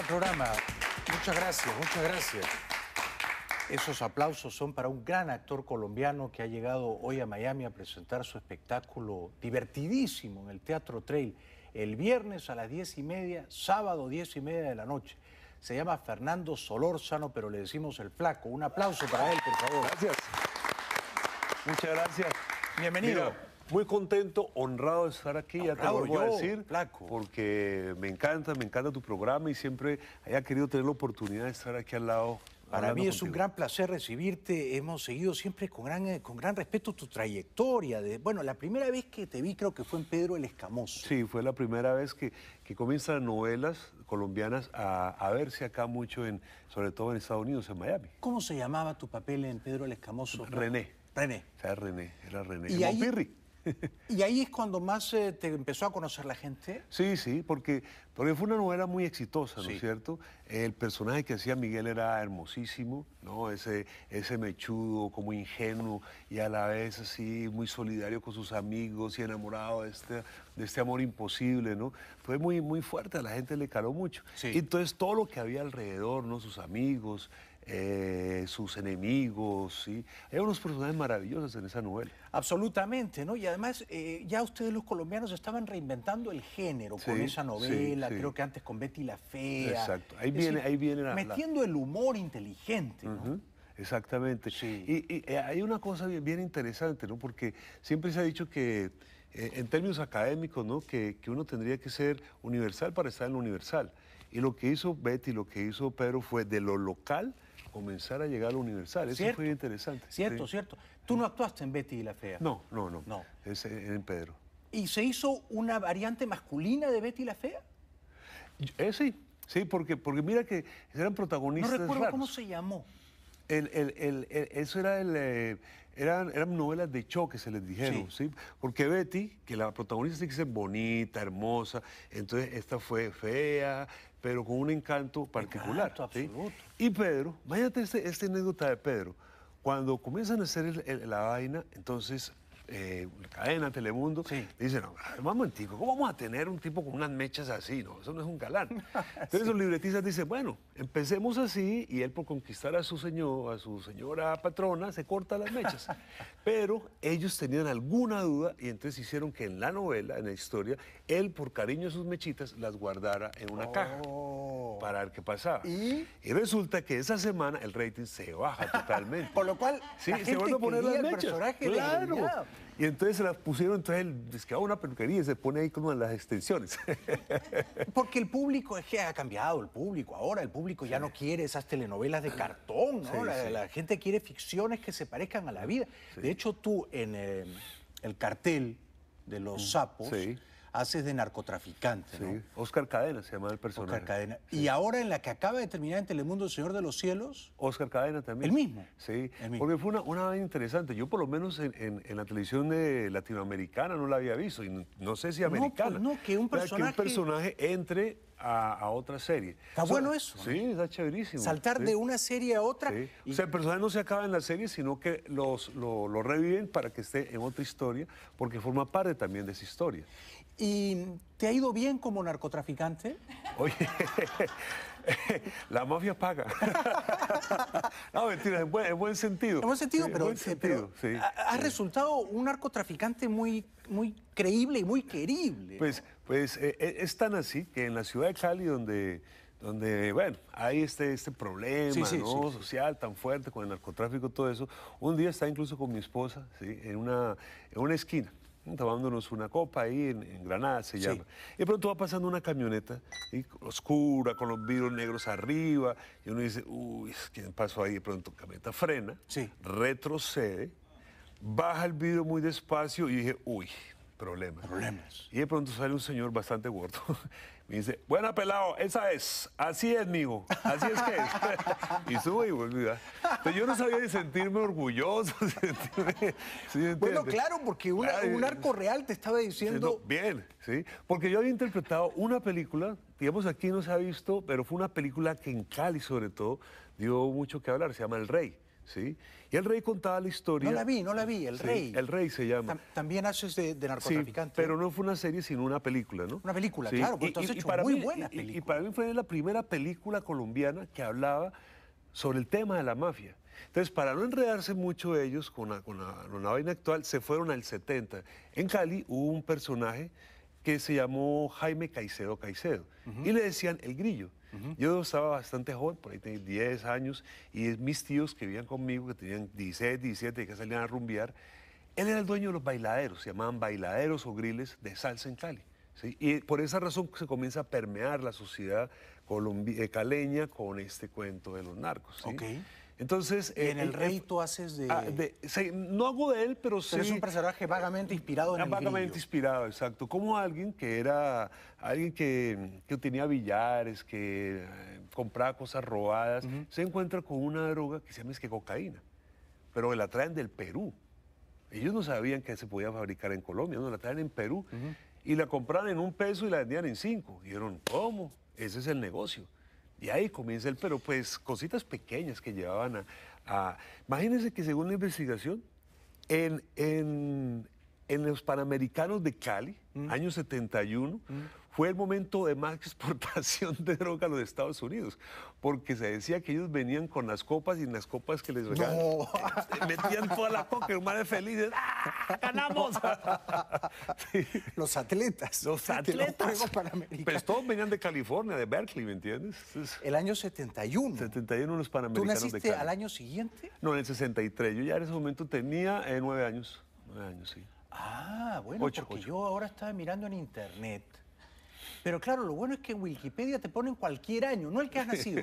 programa. Muchas gracias, muchas gracias. Esos aplausos son para un gran actor colombiano que ha llegado hoy a Miami a presentar su espectáculo divertidísimo en el Teatro Trail el viernes a las diez y media, sábado diez y media de la noche. Se llama Fernando Solórzano, pero le decimos el flaco. Un aplauso para él, por favor. Gracias. Muchas gracias. Bienvenido. Muy contento, honrado de estar aquí, ya te lo voy a decir, porque me encanta, me encanta tu programa y siempre haya querido tener la oportunidad de estar aquí al lado para mí es un gran placer recibirte. Hemos seguido siempre con gran, eh, con gran respeto tu trayectoria. bueno, la primera vez que te vi creo que fue en Pedro el Escamoso. Sí, fue la primera vez que, que comienzan novelas colombianas a, verse acá mucho, en, sobre todo en Estados Unidos, en Miami. ¿Cómo se llamaba tu papel en Pedro el Escamoso? René. René. O René, era René. Y ¿Y ahí es cuando más eh, te empezó a conocer la gente? Sí, sí, porque, porque fue una novela muy exitosa, ¿no es cierto? El personaje que hacía Miguel era hermosísimo, ¿no? Ese, ese mechudo, como ingenuo y a la vez así muy solidario con sus amigos y enamorado de este, de este amor imposible, ¿no? Fue muy, muy fuerte, a la gente le caló mucho. Y entonces todo lo que había alrededor, ¿no? Sus amigos, eh, sus enemigos. ¿sí? Hay unos personajes maravillosos en esa novela. Absolutamente, ¿no? Y además eh, ya ustedes los colombianos estaban reinventando el género con esa novela, creo que antes con Betty la Fea. Exacto, ahí viene, ahí Metiendo el humor inteligente, Exactamente. Y, y, eh, hay una cosa bien, interesante, ¿no? Porque siempre se ha dicho que, en términos académicos, ¿no? Que, que, uno tendría que ser universal para estar en lo universal. Y lo que hizo Betty, lo que hizo Pedro fue de lo local comenzar a llegar a universal. Eso fue interesante. Cierto, cierto. Tú no actuaste en Betty y la Fea. No, no, no. No. Es en Pedro. ¿Y se hizo una variante masculina de Betty la Fea? Eh, sí, sí, porque, porque mira que eran protagonistas. No recuerdo cómo se llamó. eso era el. Eh, eran, eran, novelas de choque, se les dijeron, sí. Porque Betty, que la protagonista que es bonita, hermosa, entonces esta fue fea, pero con un encanto particular. Y Pedro, imagínate esta anécdota de Pedro. Cuando comienzan a hacer la vaina, entonces eh, cadena, Telemundo, dicen, no, ah, ¿cómo vamos a tener un tipo con unas mechas así? No, eso no es un galán. Entonces los libretistas dicen, bueno, empecemos así y él por conquistar a su señor, a su señora patrona, se corta las mechas. Pero ellos tenían alguna duda y entonces hicieron que en la novela, en la historia, él por cariño a sus mechitas las guardara en una oh. caja para ver qué pasaba. ¿Y? resulta que esa semana el rating se baja totalmente. Por lo cual, se vuelve a poner las mechas. Y entonces se las pusieron, entonces él es que va ah, a una peluquería y se pone ahí como en las extensiones. Porque el público es que ha cambiado, el público ahora, el público ya no quiere esas telenovelas de cartón, ¿no? la, gente quiere ficciones que se parezcan a la vida. De hecho, tú en eh, el cartel de los mm. sapos haces de narcotraficante, sí. Oscar Cadena se llama el personaje. Oscar Cadena. Y ahora en la que acaba de terminar en Telemundo El Señor de los Cielos. Oscar Cadena también. El mismo. Sí, porque fue una, vez interesante. Yo por lo menos en, la televisión latinoamericana no la había visto, y no, sé si americana. No, pues, no que un personaje... Que un personaje entre a, otra serie. Está bueno eso. Sí, está chéverísimo. Saltar de una serie a otra. O sea, el personaje no se acaba en la serie, sino que los, lo, reviven para que esté en otra historia, porque forma parte también de esa historia. ¿Y te ha ido bien como narcotraficante? Oye, la mafia paga. no, mentira, en buen, sentido. En buen sentido, pero, en eh, resultado un narcotraficante muy, muy creíble y muy querible. Pues, pues eh, eh, es tan así que en la ciudad de Cali, donde, donde bueno, hay este, este problema social tan fuerte con el narcotráfico, todo eso, un día estaba incluso con mi esposa en, en una esquina tomándonos una copa ahí en, Granada, se llama. Y de pronto va pasando una camioneta oscura, con los vidrios negros arriba, y uno dice, uy, ¿quién pasó ahí? De pronto la camioneta frena, retrocede, baja el vidrio muy despacio y dije, uy, Problemas. Problemas. Y de pronto sale un señor bastante gordo. Me dice, buena pelado, esa es. Así es, amigo, Así es que es. y sube y vuelve. Pero yo no sabía ni sentirme orgulloso. bueno, claro, porque un arco real te estaba diciendo... bien, sí. Porque yo había interpretado una película, digamos aquí no se ha visto, pero fue una película que en Cali sobre todo dio mucho que hablar, se llama El Rey. Y el rey contaba la historia. No la vi, no la vi, El Rey. El Rey se llama. también haces de, narcotraficante. pero no fue una serie, sino una película, ¿no? Una película, claro, porque y, tú has hecho para mí, Y, para mí fue la primera película colombiana que hablaba sobre el tema de la mafia. Entonces, para no enredarse mucho ellos con la, con la, vaina actual, se fueron al 70. En Cali hubo un personaje que se llamó Jaime Caicedo Caicedo. Y le decían el grillo. Yo estaba bastante joven, por ahí tenía 10 años, y mis tíos que vivían conmigo, que tenían 16, 17, que salían a rumbear, él era el dueño de los bailaderos, se llamaban bailaderos o griles de salsa en Cali. Y por esa razón se comienza a permear la sociedad eh, caleña con este cuento de los narcos. Entonces, eh, en el rey tú haces de... Ah, no hago de él, pero, es un personaje vagamente inspirado en el Vagamente inspirado, exacto. Como alguien que era... Alguien que, que tenía billares, que eh, compraba cosas robadas, se encuentra con una droga que se llama que cocaína, pero la traen del Perú. Ellos no sabían que se podía fabricar en Colombia, no, la traen en Perú. Y la compran en un peso y la vendían en cinco. Y dijeron, ¿cómo? Ese es el negocio. Y ahí comienza el pero, pues cositas pequeñas que llevaban a... Imagínense que según la investigación, en, en los Panamericanos de Cali, mm. año 71, mm. fue el momento de más exportación de droga a los Estados Unidos, porque se decía que ellos venían con las copas y en las copas que les regalaban, este, metían toda la coca, hermanos felices, ¡ah, ¡ganamos! Los atletas. Los atletas. Los Panamericanos. Pero todos venían de California, de Berkeley, ¿me entiendes? el año 71. 71 los Panamericanos ¿Tú de al año siguiente? No, en el 63. Yo ya en ese momento tenía eh, nueve años. Nueve años, sí. Ah, bueno, porque yo ahora estaba mirando en internet. Pero claro, lo bueno es que en Wikipedia te ponen cualquier año, no el que has nacido.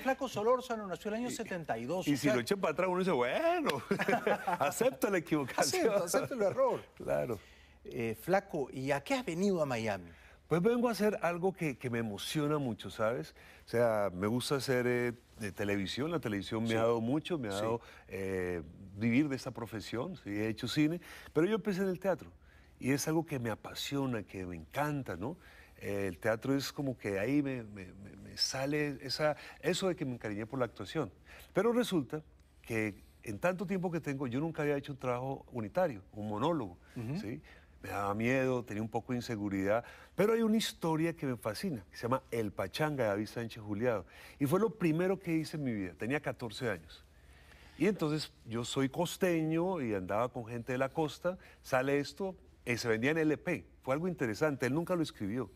flaco Solórzano nació el año 72. Y, si lo echan para atrás, uno dice, bueno, acepto la equivocación. Acepto, acepto el error. Claro. Eh, flaco, ¿y a qué has venido a Miami? Pues vengo a hacer algo que, me emociona mucho, ¿sabes? O sea, me gusta hacer eh, de televisión. La televisión me ha dado mucho, me ha dado eh, vivir de esta profesión. Sí, he hecho cine, pero yo empecé en el teatro y es algo que me apasiona, que me encanta, ¿no? Eh, el teatro es como que ahí me, sale esa, eso de que me encariñé por la actuación. Pero resulta que en tanto tiempo que tengo, yo nunca había hecho un trabajo unitario, un monólogo, ¿sí? me daba miedo, tenía un poco de inseguridad, pero hay una historia que me fascina, que se llama El Pachanga de David Sánchez Juliado, y fue lo primero que hice en mi vida, tenía 14 años. Y entonces yo soy costeño y andaba con gente de la costa, sale esto, y eh, se vendía en LP, fue algo interesante, él nunca lo escribió.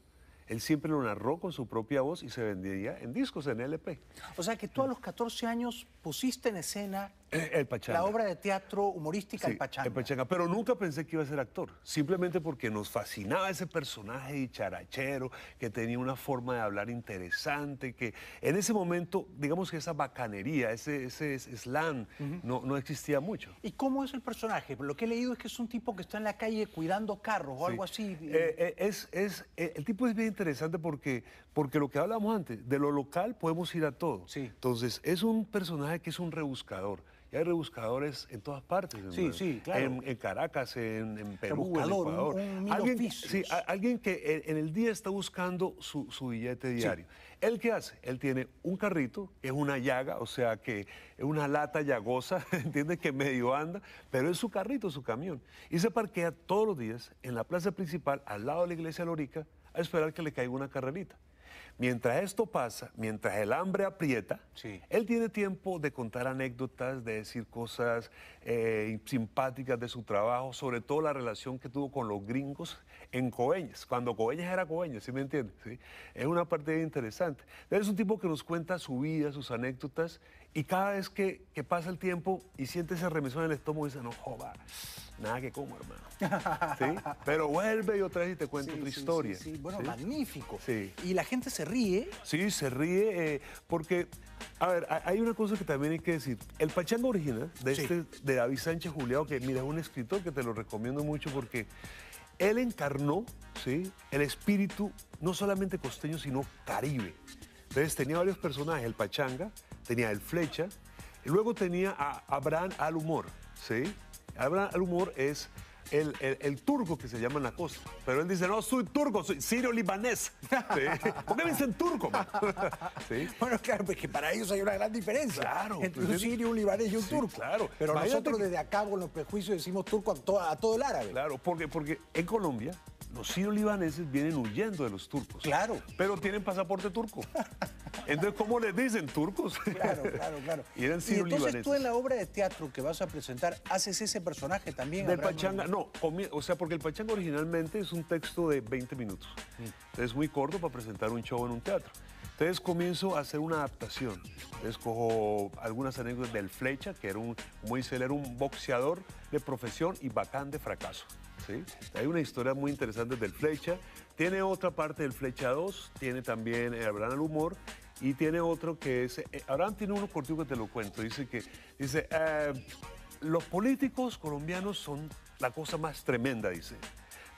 Él siempre lo narró con su propia voz y se vendía en discos en LP. O sea que tú a los 14 años pusiste en escena eh, el Pachanga. La obra de teatro humorística El Pachanga. El Pachanga, pero nunca pensé que iba a ser actor, simplemente porque nos fascinaba ese personaje charachero que tenía una forma de hablar interesante, que en ese momento, digamos que esa bacanería, ese, ese slam, no, no existía mucho. ¿Y cómo es el personaje? Lo que he leído es que es un tipo que está en la calle cuidando carros o algo así. Eh, eh, es, el tipo es bien interesante porque, porque lo que hablamos antes, de lo local podemos ir a todo. Entonces, es un personaje que es un rebuscador. Y hay rebuscadores en todas partes. En, Caracas, en, Perú, en Ecuador. alguien, sí, alguien que en, el día está buscando su, billete diario. ¿Él qué hace? Él tiene un carrito, es una llaga, o sea que es una lata llagosa, ¿entiendes? Que medio anda, pero es su carrito, su camión. Y se parquea todos los días en la plaza principal, al lado de la iglesia Lorica, a esperar que le caiga una carrerita. Mientras esto pasa, mientras el hambre aprieta, él tiene tiempo de contar anécdotas, de decir cosas eh, simpáticas de su trabajo, sobre todo la relación que tuvo con los gringos en Coveñas. cuando Coveñas era Coveñas, ¿sí me entiendes? Es una parte interesante. Es un tipo que nos cuenta su vida, sus anécdotas, y cada vez que, pasa el tiempo y siente esa remisión en el estómago, dice, no, joda, nada que como, hermano. Pero vuelve y otra vez te cuento otra historia. Sí, bueno, magnífico. Y la gente se se ríe. Sí, se ríe eh, porque, a ver, hay una cosa que también hay que decir. El Pachanga original de, este, de David Sánchez Juliado, que mira, es un escritor que te lo recomiendo mucho porque él encarnó ¿sí? el espíritu no solamente costeño, sino caribe. Entonces tenía varios personajes, el Pachanga, tenía el Flecha, luego tenía a Abraham al Humor. ¿sí? Abraham al Humor es el, turco que se llama en la costa. Pero él dice, no, soy turco, soy sirio-libanés. ¿Por qué me dicen turco? Bueno, claro, porque pues para ellos hay una gran diferencia. Pues entre un sirio, un libanés y un turco. Claro. Pero nosotros desde acá con los prejuicios decimos turco a, todo el árabe. Claro, porque en Colombia los sirios libaneses vienen huyendo de los turcos. Claro. Pero tienen pasaporte turco. Entonces, ¿cómo les dicen turcos? Claro, claro, claro. y eran libaneses entonces tú en la obra de teatro que vas a presentar, ¿haces ese personaje también? Del Pachanga, no. O sea, porque el Pachanga originalmente es un texto de 20 minutos. Mm. Entonces Es muy corto para presentar un show en un teatro. Entonces comienzo a hacer una adaptación. escojo algunas anécdotas del Flecha, que era un muy era un boxeador de profesión y bacán de fracaso. Hay una historia muy interesante del Flecha. Tiene otra parte del Flecha 2, tiene también eh, Abraham el humor y tiene otro que es... Eh, Abraham tiene uno cortito que te lo cuento. Dice que... Dice... Eh, los políticos colombianos son la cosa más tremenda, dice.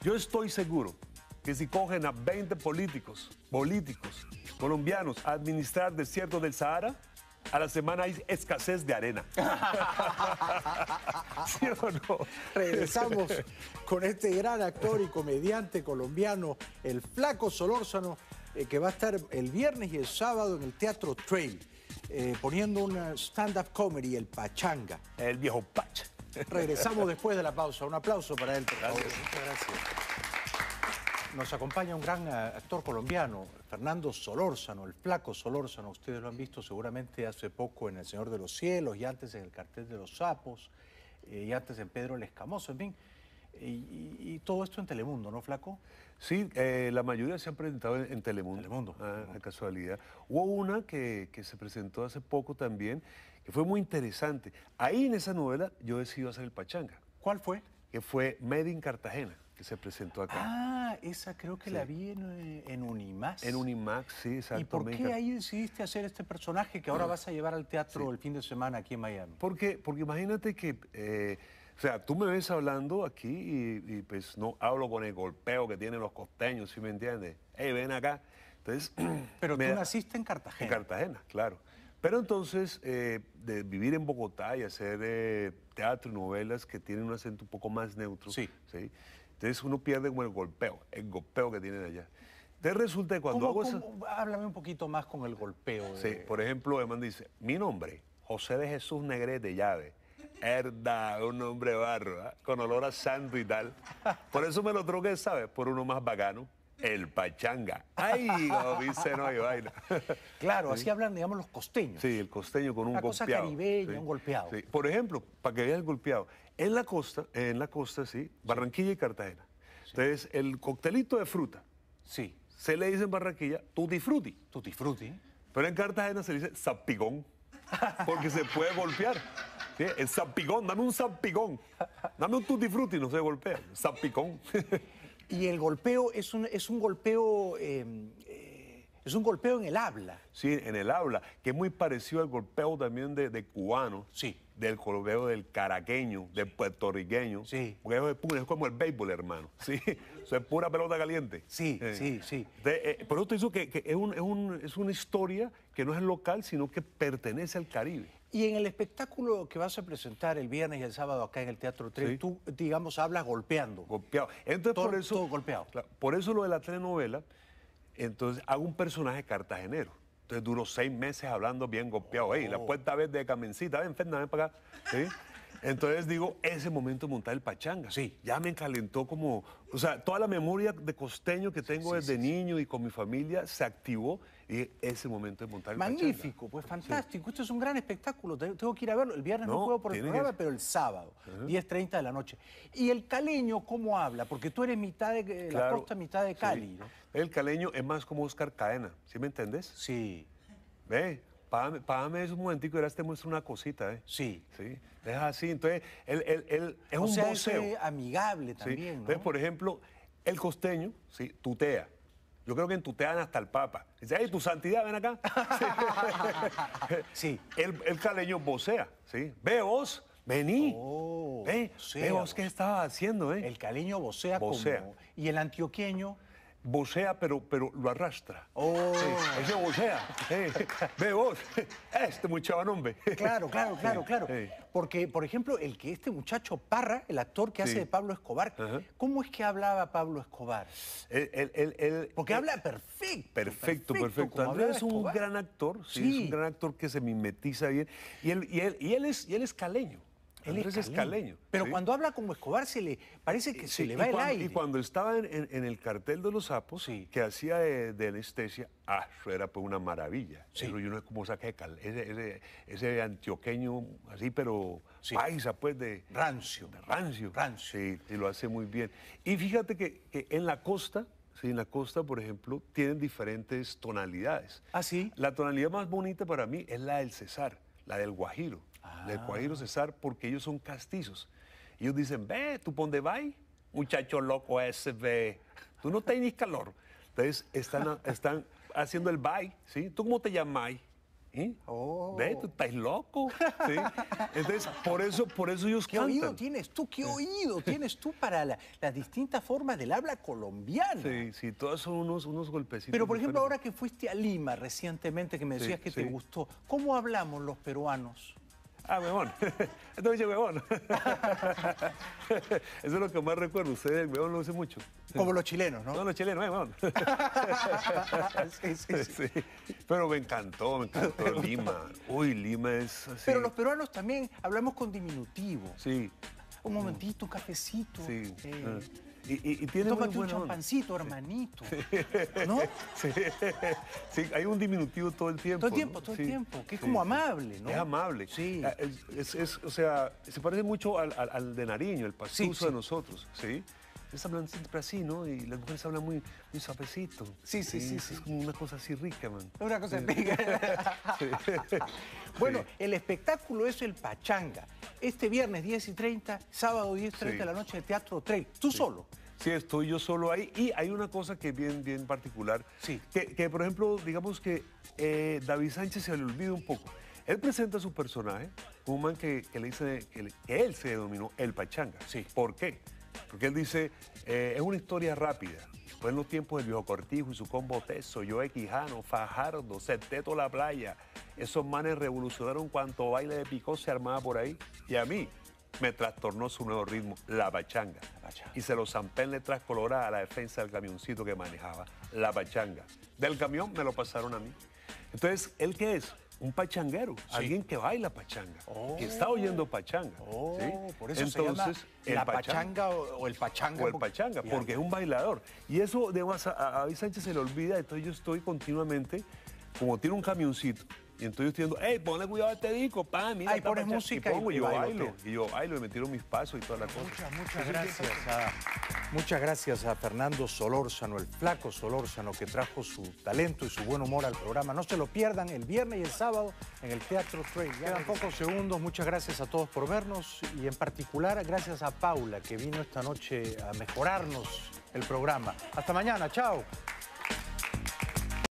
Yo estoy seguro que si cogen a 20 políticos, políticos colombianos a administrar desierto del Sahara, a la semana hay escasez de arena. ¿Sí o no? Regresamos con este gran actor y comediante colombiano, el flaco Solórzano, eh, que va a estar el viernes y el sábado en el Teatro Trail, eh, poniendo una stand-up comedy, el Pachanga. El viejo Pacha. Regresamos después de la pausa. Un aplauso para él, Muchas gracias. Nos acompaña un gran eh, actor colombiano, Fernando Solórzano, el flaco Solórzano, ustedes lo han visto seguramente hace poco en El Señor de los Cielos y antes en El Cartel de los Sapos eh, y antes en Pedro el Escamoso, en fin. Y, todo esto en Telemundo, ¿no, Flaco? Sí, eh, la mayoría se han presentado en, Telemundo. Telemundo. Ah, casualidad. Hubo una que, se presentó hace poco también, que fue muy interesante. Ahí en esa novela yo decidí hacer el pachanga. ¿Cuál fue? Que fue Medin Cartagena que se presentó acá. Ah, esa creo que la vi eh, en, Unimax. En Unimax, sí, exactamente. ¿Y por qué ahí decidiste hacer este personaje que ahora vas a llevar al teatro el fin de semana aquí en Miami? Porque, porque imagínate que... Eh, o sea, tú me ves hablando aquí y, pues no hablo con el golpeo que tienen los costeños, ¿sí me entiendes? Hey, ven acá. Entonces, Pero tú naciste en Cartagena. En Cartagena, claro. Pero entonces, eh, de vivir en Bogotá y hacer teatro y novelas que tienen un acento un poco más neutro, sí. ¿sí? Entonces uno pierde como el golpeo, el golpeo que tiene de allá. Entonces resulta que cuando hago eso... Háblame un poquito más con el golpeo. Sí, por ejemplo, Eman dice, mi nombre, José de Jesús Negrete Llave. Herda, un nombre barro, ¿ah? con olor a santo y tal. Por eso me lo troqué, ¿sabes? Por uno más bacano. El pachanga. ¡Ay! dice no hay vaina. Claro, así hablan, digamos, los costeños. Sí, el costeño con un golpeado. cosa caribeña, un golpeado. Sí. Por ejemplo, para que veas el golpeado, en la costa, en la costa, sí, Barranquilla y Cartagena. Entonces, el coctelito de fruta. Sí. Se le dice en Barranquilla tutti frutti. Tutti frutti. Pero en Cartagena se dice zapigón, porque se puede golpear. El zapigón, dame un zapigón. Dame un tutti frutti, no se golpea. Zapigón. Y el golpeo es un, es un golpeo eh, es un golpeo en el habla. Sí, en el habla, que es muy parecido al golpeo también de, de cubano. Sí. Del golpeo del caraqueño, del puertorriqueño. Sí. Porque es, es como el béisbol, hermano. Sí. es pura pelota caliente. Sí, eh. sí, sí. Eh, por eso te que, es, una historia que no es local, sino que pertenece al Caribe. Y en el espectáculo que vas a presentar el viernes y el sábado acá en el Teatro 3, tú, digamos, hablas golpeando. Golpeado. Entonces, por eso, Por eso lo de la telenovela, entonces hago un personaje cartagenero. Entonces duró seis meses hablando bien golpeado. Oh. la puerta vez de Camencita, ven féndame, ven para acá. ¿Sí? Entonces digo, ese momento de montar el pachanga, sí, ya me calentó como, o sea, toda la memoria de costeño que tengo desde niño y con mi familia se activó y ese momento de montar el Magnífico, pues fantástico. Esto es un gran espectáculo. Tengo que ir a verlo. El viernes no, puedo por el programa, pero el sábado, 10.30 de la noche. ¿Y el caleño cómo habla? Porque tú eres mitad de eh, la costa, mitad de Cali. ¿no? El caleño es más como Oscar Cadena, ¿sí me entiendes? Sí. ¿Ve? págame, eso un momentico y ahora te este muestro una cosita, ¿eh? Sí. Sí, es así. Entonces, él, él, él es un sea, amigable también, Entonces, por ejemplo, el costeño, sí, tutea. Yo creo que en tutean hasta el Papa. Dice, ¡ay, tu santidad, ven acá! sí. El, caleño vocea, ¿sí? ¡Ve vos! Vení. Oh, ¿Ve vos qué estaba haciendo, ¿eh? El caleño vocea, vocea. como... Y el antioqueño vocea, pero, pero lo arrastra. Oh. Sí, ese ve vos, este muchacho, hombre. Claro, claro, claro, claro. Porque, por ejemplo, el que este muchacho Parra, el actor que hace de Pablo Escobar, ¿cómo es que hablaba Pablo Escobar? Porque habla perfecto. Perfecto, perfecto. Andrés es un gran actor, sí, es un gran actor que se mimetiza bien. Y él, y él, y él, es, y él es caleño es caleño. Pero cuando habla como Escobar se le parece que se le va el aire. Y cuando estaba en, el cartel de los sapos, que hacía de, anestesia, ah, era pues una maravilla. Pero yo no es como saque ese, ese, ese, antioqueño así, pero paisa, pues de. Rancio. De rancio. Sí, y lo hace muy bien. Y fíjate que, en la costa. en la costa, por ejemplo, tienen diferentes tonalidades. Ah, La tonalidad más bonita para mí es la del César, la del Guajiro de del ah. Cesar, porque ellos son castizos. Ellos dicen, ve, ¿tú de by Muchacho loco ese, ve. Tú no tenés calor. Entonces, están, están haciendo el bye, ¿sí? ¿Tú cómo te llamáis? ¿Eh? Oh. Ve, tú estás loco. ¿Sí? Entonces, por eso, por eso ellos ¿Qué oído tienes tú? ¿Qué oído tienes tú para la, las distintas formas del habla colombiana? Sí, sí, todos son unos, unos golpecitos. Pero, por ejemplo, ahora que fuiste a Lima recientemente, que me decías que te gustó, ¿cómo hablamos los peruanos? Ah, huevón. Entonces dice huevón. Eso es lo que más recuerdo. Ustedes el huevón lo usa mucho. Como los chilenos, ¿no? No, los chilenos, eh, huevón. sí, sí, sí, Pero me encantó, me encantó Lima. Uy, Lima es así. Pero los peruanos también hablamos con diminutivo. Sí. Un momentito, un cafecito. Sí. Ah. Y, tiene un champancito, hermanito. ¿No? Sí. hay un diminutivo todo el tiempo. Todo el tiempo, todo el tiempo. Que es como amable, ¿no? Es amable. Sí. Ah, es, o sea, se parece mucho al, de Nariño, el pastuso de nosotros, ¿sí? sí ellos hablan siempre así, ¿no? Y las mujeres hablan muy, muy suavecito. Sí, sí, sí, Es como una cosa así rica, man. Una cosa rica. Bueno, el espectáculo es el Pachanga. Este viernes 10 y 30, sábado 10 y 30 de la noche de Teatro Trail. Tú solo. Sí, estoy yo solo ahí. Y hay una cosa que es bien, bien particular. Sí. Que, por ejemplo, digamos que eh, David Sánchez se le olvida un poco. Él presenta a su personaje, un man que, le dice que, que, él se denominó el Pachanga. Sí. ¿Por qué? Porque él dice, eh, es una historia rápida. Fue en los tiempos del viejo Cortijo y su combo Teso, Joe Quijano, Fajardo, Seteto La Playa. Esos manes revolucionaron cuanto baile de picó se armaba por ahí. Y a mí me trastornó su nuevo ritmo, la bachanga. Y se lo zampé en letras a la defensa del camioncito que manejaba, la bachanga. Del camión me lo pasaron a mí. Entonces, ¿él qué es? un pachanguero, alguien que baila pachanga, oh. que está oyendo pachanga. Oh, por eso Entonces, se la pachanga, o, el pachanga. O el pachanga, porque, es un bailador. Y eso además a, a Sánchez se le olvida, entonces yo estoy continuamente, como tiene un camioncito, y entonces diciendo, hey, ponle cuidado a este disco, pa, mira. pones música y, yo bailo, y yo bailo, y me tiro mis pasos y toda la cosa. Muchas, muchas gracias a, muchas gracias a Fernando Solórzano, el flaco Solórzano, que trajo su talento y su buen humor al programa. No se lo pierdan el viernes y el sábado en el Teatro Trail. Quedan pocos segundos, muchas gracias a todos por vernos y en particular gracias a Paula, que vino esta noche a mejorarnos el programa. Hasta mañana, chao.